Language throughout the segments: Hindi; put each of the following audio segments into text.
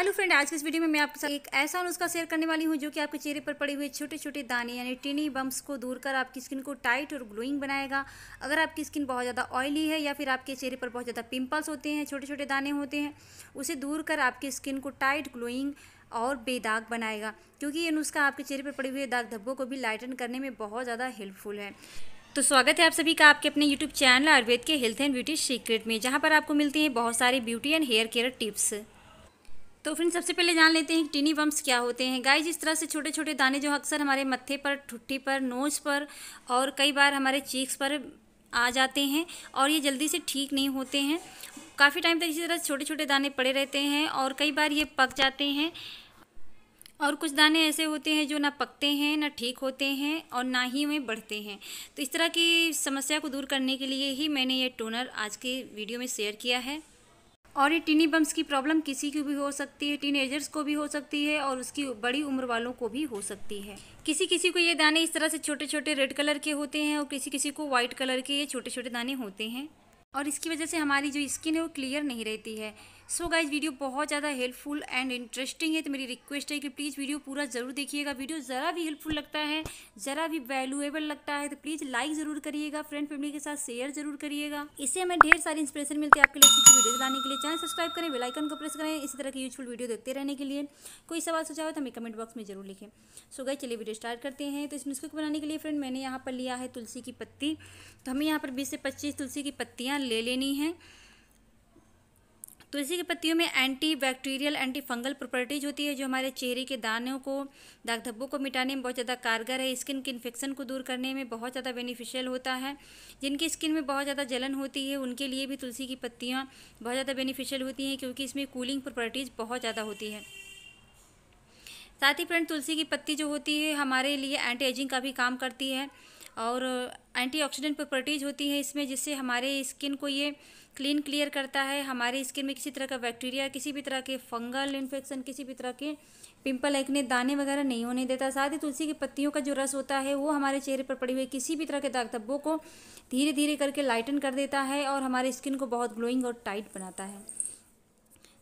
हेलो फ्रेंड आज के इस वीडियो में मैं आपके साथ एक ऐसा नुस्खा शेयर करने वाली हूँ जो कि आपके चेहरे पर पड़े हुए छोटे छोटे दाने यानी टिनी बम्स को दूर कर आपकी स्किन को टाइट और ग्लोइंग बनाएगा अगर आपकी स्किन बहुत ज़्यादा ऑयली है या फिर आपके चेहरे पर बहुत ज़्यादा पिंपल्स होते हैं छोटे छोटे दाने होते हैं उसे दूर कर आपकी स्किन को टाइट ग्लोइंग और बेदाग बनाएगा क्योंकि ये नुस्खा आपके चेहरे पर पड़े हुए दाग धब्बों को भी लाइटन करने में बहुत ज़्यादा हेल्पफुल है तो स्वागत है आप सभी का आपके अपने YouTube चैनल आयुर्वेद के हेल्थ एंड ब्यूटी सीक्रेट में जहाँ पर आपको मिलती हैं बहुत सारी beauty and hair care tips तो फ्रेंड सबसे पहले जान लेते हैं टिनी बम्स क्या होते हैं गाय इस तरह से छोटे छोटे दाने जो अक्सर हमारे मत्थे पर ठुट्टी पर नोज़ पर और कई बार हमारे चीक्स पर आ जाते हैं और ये जल्दी से ठीक नहीं होते हैं काफ़ी टाइम तक इसी तरह छोटे छोटे दाने पड़े रहते हैं और कई बार ये पक जाते हैं और कुछ दाने ऐसे होते हैं जो ना पकते हैं ना ठीक होते हैं और ना ही वे बढ़ते हैं तो इस तरह की समस्या को दूर करने के लिए ही मैंने ये टोनर आज के वीडियो में शेयर किया है और ये टिनी बम्स की प्रॉब्लम किसी की भी हो सकती है टीनेजर्स को भी हो सकती है और उसकी बड़ी उम्र वालों को भी हो सकती है किसी किसी को ये दाने इस तरह से छोटे छोटे रेड कलर के होते हैं और किसी किसी को वाइट कलर के ये छोटे छोटे दाने होते हैं और इसकी वजह से हमारी जो स्किन है वो क्लियर नहीं रहती है सो गाइज वीडियो बहुत ज़्यादा हेल्पफुल एंड इंटरेस्टिंग है तो मेरी रिक्वेस्ट है कि प्लीज़ वीडियो पूरा ज़रूर देखिएगा वीडियो ज़रा भी हेल्पफुल लगता है ज़रा भी वैल्यूएबल लगता है तो प्लीज़ लाइक ज़रूर करिएगा फ्रेंड फैमिली के साथ शेयर जरूर करिएगा इससे हमें ढेर सारी इंस्पिरेशन मिलती है आपके लिए वीडियो चलाने के लिए चैनल सब्सक्राइब करें बेलाइकन को प्रेस करें इसी तरह की यूजफुल वीडियो देखते रहने के लिए कोई सवाल सुझाव तो हमें कमेंट बॉक्स में जरूर लिखें सो गाइज चलिए वीडियो स्टार्ट करते हैं तो इस नुस्खे को बनाने के लिए फ्रेंड मैंने यहाँ पर लिया है तुलसी की पत्ती तो हमें यहाँ पर बीस से पच्चीस तुलसी की पत्तियाँ ले लेनी हैं तुलसी तो की पत्तियों में anti bacterial anti fungal properties होती है जो हमारे चेहरे के दानों को दाग धब्बों को मिटाने में बहुत ज़्यादा कारगर है स्किन के इन्फेक्शन को दूर करने में बहुत ज़्यादा बेनिफिशियल होता है जिनकी स्किन में बहुत ज़्यादा जलन होती है उनके लिए भी तुलसी की पत्तियाँ बहुत ज़्यादा बेनिफिशियल होती हैं क्योंकि इसमें कूलिंग प्रॉपर्टीज़ बहुत ज़्यादा होती है साथ ही फ्रेंड तुलसी की पत्ती जो होती है हमारे लिए एंटी एजिंग का भी काम करती है और एंटीऑक्सीडेंट प्रॉपर्टीज़ होती है इसमें जिससे हमारे स्किन को ये क्लीन क्लियर करता है हमारे स्किन में किसी तरह का बैक्टीरिया किसी भी तरह के फंगल इन्फेक्शन किसी भी तरह के पिंपल एक्ने दाने वगैरह नहीं होने देता साथ ही तुलसी की पत्तियों का जो रस होता है वो हमारे चेहरे पर पड़ी हुई किसी भी तरह के दाग धब्बों को धीरे धीरे करके लाइटन कर देता है और हमारे स्किन को बहुत ग्लोइंग और टाइट बनाता है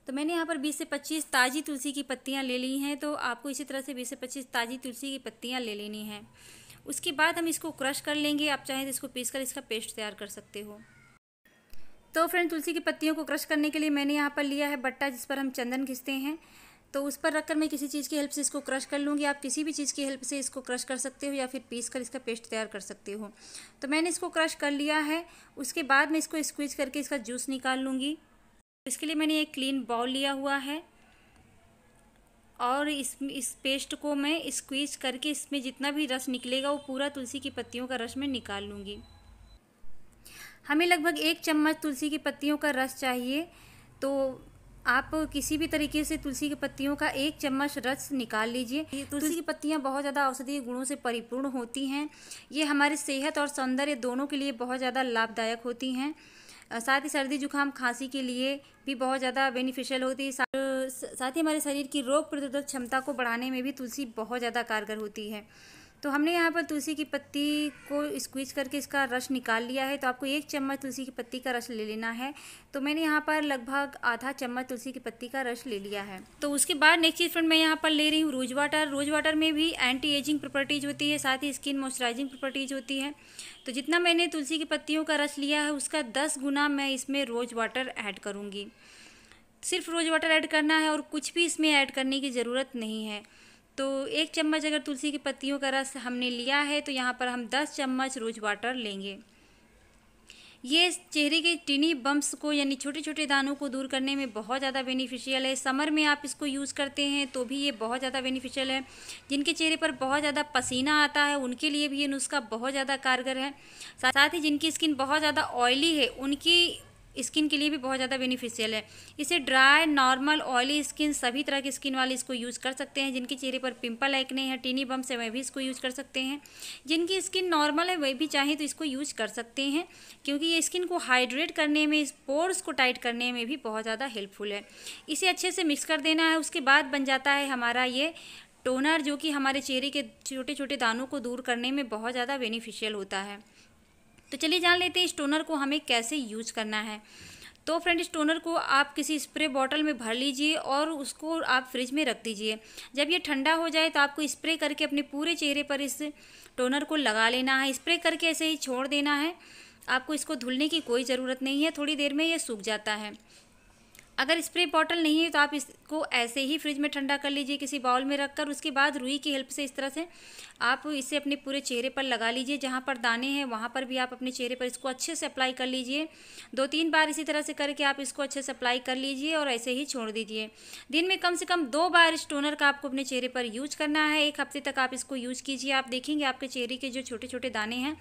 तो मैंने यहाँ पर 20 से 25 ताज़ी तुलसी की पत्तियाँ ले ली हैं तो आपको इसी तरह से 20 से 25 ताज़ी तुलसी की पत्तियाँ ले लेनी हैं उसके बाद हम इसको क्रश कर लेंगे आप चाहें तो इसको पीस कर इसका पेस्ट तैयार कर सकते हो तो फ्रेंड तुलसी की पत्तियों को क्रश करने के लिए मैंने यहाँ पर लिया है बट्टा जिस पर हम चंदन घिसते हैं तो उस पर रखकर मैं किसी चीज़ की हेल्प से इसको क्रश कर लूँगी आप किसी भी चीज़ की हेल्प से इसको क्रश कर सकते हो या फिर पीस कर इसका पेस्ट तैयार कर सकते हो तो मैंने इसको क्रश कर लिया है उसके बाद मैं इसको स्क्वीज करके इसका जूस निकाल लूँगी इसके लिए मैंने एक क्लीन बाउल लिया हुआ है और इस इस पेस्ट को मैं स्क्वीज करके इसमें जितना भी रस निकलेगा वो पूरा तुलसी की पत्तियों का रस मैं निकाल लूँगी हमें लगभग एक चम्मच तुलसी की पत्तियों का रस चाहिए तो आप किसी भी तरीके से तुलसी की पत्तियों का एक चम्मच रस निकाल लीजिए तुलसी की पत्तियाँ बहुत ज़्यादा औषधीय गुणों से परिपूर्ण होती हैं ये हमारे सेहत और सौंदर्य दोनों के लिए बहुत ज़्यादा लाभदायक होती हैं साथ ही सर्दी जुकाम खांसी के लिए भी बहुत ज़्यादा बेनिफिशियल होती है साथ ही हमारे शरीर की रोग प्रतिरोधक क्षमता को बढ़ाने में भी तुलसी बहुत ज़्यादा कारगर होती है तो हमने यहाँ पर तुलसी की पत्ती को स्क्वीज करके इसका रस निकाल लिया है तो आपको एक चम्मच तुलसी की पत्ती का रस ले लेना है तो मैंने यहाँ पर लगभग आधा चम्मच तुलसी की पत्ती का रस ले लिया है तो उसके बाद नेक्स्ट चीज़ फ्रेंड मैं यहाँ पर ले रही हूँ रोज वाटर रोज वाटर में भी एंटी एजिंग प्रॉपर्टीज़ होती है साथ ही स्किन मॉइस्चराइजिंग प्रॉपर्टीज़ होती है तो जितना मैंने तुलसी की पत्तियों का रस लिया है उसका दस गुना मैं इसमें रोज वाटर ऐड करूँगी सिर्फ रोज वाटर ऐड करना है और कुछ भी इसमें ऐड करने की ज़रूरत नहीं है तो एक चम्मच अगर तुलसी की पत्तियों का रस हमने लिया है तो यहाँ पर हम दस चम्मच रोज वाटर लेंगे ये चेहरे के टिनी बम्प्स को यानी छोटे छोटे दानों को दूर करने में बहुत ज़्यादा बेनिफिशियल है समर में आप इसको यूज़ करते हैं तो भी ये बहुत ज़्यादा बेनिफिशियल है जिनके चेहरे पर बहुत ज़्यादा पसीना आता है उनके लिए भी ये नुस्खा बहुत ज़्यादा कारगर है साथ ही जिनकी स्किन बहुत ज़्यादा ऑयली है उनकी स्किन के लिए भी बहुत ज़्यादा बेनिफिशियल है इसे ड्राई नॉर्मल ऑयली स्किन सभी तरह की स्किन वाले इसको यूज़ कर सकते हैं जिनके चेहरे पर पिंपल एक्ने हैं टीनी बम्स है वह भी इसको यूज़ कर सकते हैं जिनकी स्किन नॉर्मल है वह भी चाहें तो इसको यूज़ कर सकते हैं क्योंकि ये स्किन को हाइड्रेट करने में इस पोर्स को टाइट करने में भी बहुत ज़्यादा हेल्पफुल है इसे अच्छे से मिक्स कर देना है उसके बाद बन जाता है हमारा ये टोनर जो कि हमारे चेहरे के छोटे छोटे दानों को दूर करने में बहुत ज़्यादा बेनिफिशियल होता है तो चलिए जान लेते हैं इस टोनर को हमें कैसे यूज करना है तो फ्रेंड इस टोनर को आप किसी स्प्रे बॉटल में भर लीजिए और उसको आप फ्रिज में रख दीजिए जब ये ठंडा हो जाए तो आपको स्प्रे करके अपने पूरे चेहरे पर इस टोनर को लगा लेना है स्प्रे करके ऐसे ही छोड़ देना है आपको इसको धुलने की कोई ज़रूरत नहीं है थोड़ी देर में ये सूख जाता है अगर स्प्रे बॉटल नहीं है तो आप इसको ऐसे ही फ्रिज में ठंडा कर लीजिए किसी बाउल में रखकर उसके बाद रुई की हेल्प से इस तरह से आप इसे अपने पूरे चेहरे पर लगा लीजिए जहाँ पर दाने हैं वहाँ पर भी आप अपने चेहरे पर इसको अच्छे से अप्लाई कर लीजिए दो तीन बार इसी तरह से करके आप इसको अच्छे से अप्लाई कर लीजिए और ऐसे ही छोड़ दीजिए दिन में कम से कम दो बार इस टोनर का आपको अपने चेहरे पर यूज करना है एक हफ्ते तक आप इसको यूज कीजिए आप देखेंगे आपके चेहरे के जो छोटे छोटे दाने हैं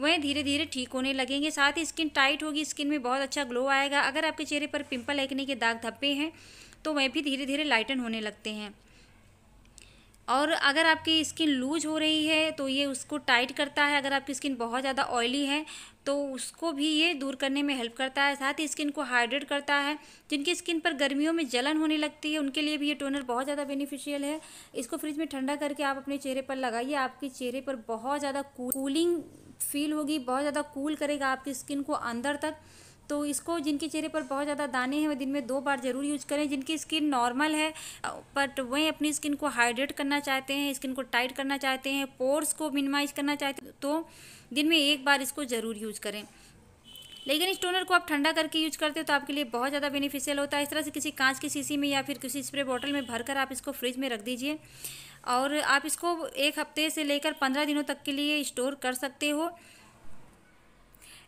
वह धीरे धीरे ठीक होने लगेंगे साथ ही स्किन टाइट होगी स्किन में बहुत अच्छा ग्लो आएगा अगर आपके चेहरे पर पिम्पल एकने के दाग धब्बे हैं तो वह भी धीरे धीरे लाइटन होने लगते हैं और अगर आपकी स्किन लूज हो रही है तो ये उसको टाइट करता है अगर आपकी स्किन बहुत ज़्यादा ऑयली है तो उसको भी ये दूर करने में हेल्प करता है साथ ही स्किन को हाइड्रेट करता है जिनकी स्किन पर गर्मियों में जलन होने लगती है उनके लिए भी ये टोनर बहुत ज़्यादा बेनिफिशियल है इसको फ्रिज में ठंडा करके आप अपने चेहरे पर लगाइए आपके चेहरे पर बहुत ज़्यादा कूलिंग फील होगी बहुत ज़्यादा कूल करेगा आपकी स्किन को अंदर तक तो इसको जिनके चेहरे पर बहुत ज़्यादा दाने हैं वह दिन में दो बार ज़रूर यूज करें जिनकी स्किन नॉर्मल है बट वह अपनी स्किन को हाइड्रेट करना चाहते हैं स्किन को टाइट करना चाहते हैं पोर्स को मिनिमाइज करना चाहते हैं तो दिन में एक बार इसको ज़रूर यूज करें लेकिन इस टोनर को आप ठंडा करके यूज करते हो तो आपके लिए बहुत ज़्यादा बेनिफिशियल होता है इस तरह से किसी कांच की शीशी में या फिर किसी स्प्रे बॉटल में भरकर आप इसको फ्रिज में रख दीजिए और आप इसको एक हफ्ते से लेकर पंद्रह दिनों तक के लिए स्टोर कर सकते हो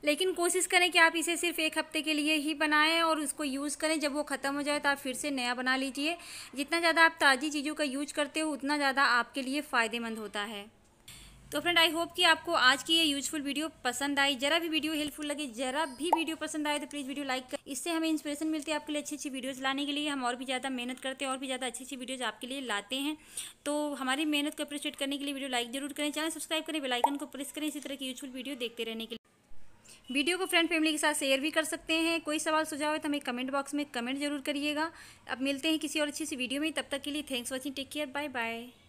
लेकिन कोशिश करें कि आप इसे सिर्फ एक हफ्ते के लिए ही बनाएं और उसको यूज़ करें जब वो ख़त्म हो जाए तो आप फिर से नया बना लीजिए जितना ज़्यादा आप ताज़ी चीज़ों का यूज करते हो उतना ज़्यादा आपके लिए फ़ायदेमंद होता है तो फ्रेंड आई होप कि आपको आज की ये यूजफुल वीडियो पसंद आई जरा भी वीडियो हेल्पफुल लगे जरा भी वीडियो पसंद आए तो प्लीज़ वीडियो लाइक कर इससे हमें इंस्पिरेशन मिलती है आपके लिए अच्छी अच्छी वीडियोज़ लाने के लिए हम और भी ज़्यादा मेहनत करते हैं और भी ज़्यादा अच्छी अच्छी वीडियोज़ आपके लिए लाते हैं तो हमारी मेहनत को अप्रिशिएट करने के लिए वीडियो लाइक जरूर करें चैनल सब्सक्राइब करें बेलाइकन को प्रेस करें इसी तरह की यूजफुल वीडियो देखते रहने के लिए वीडियो को फ्रेंड फैमिली के साथ शेयर भी कर सकते हैं कोई सवाल सुझाव है तो हमें कमेंट बॉक्स में कमेंट जरूर करिएगा अब मिलते हैं किसी और अच्छी सी वीडियो में तब तक के लिए thanks watching take care bye bye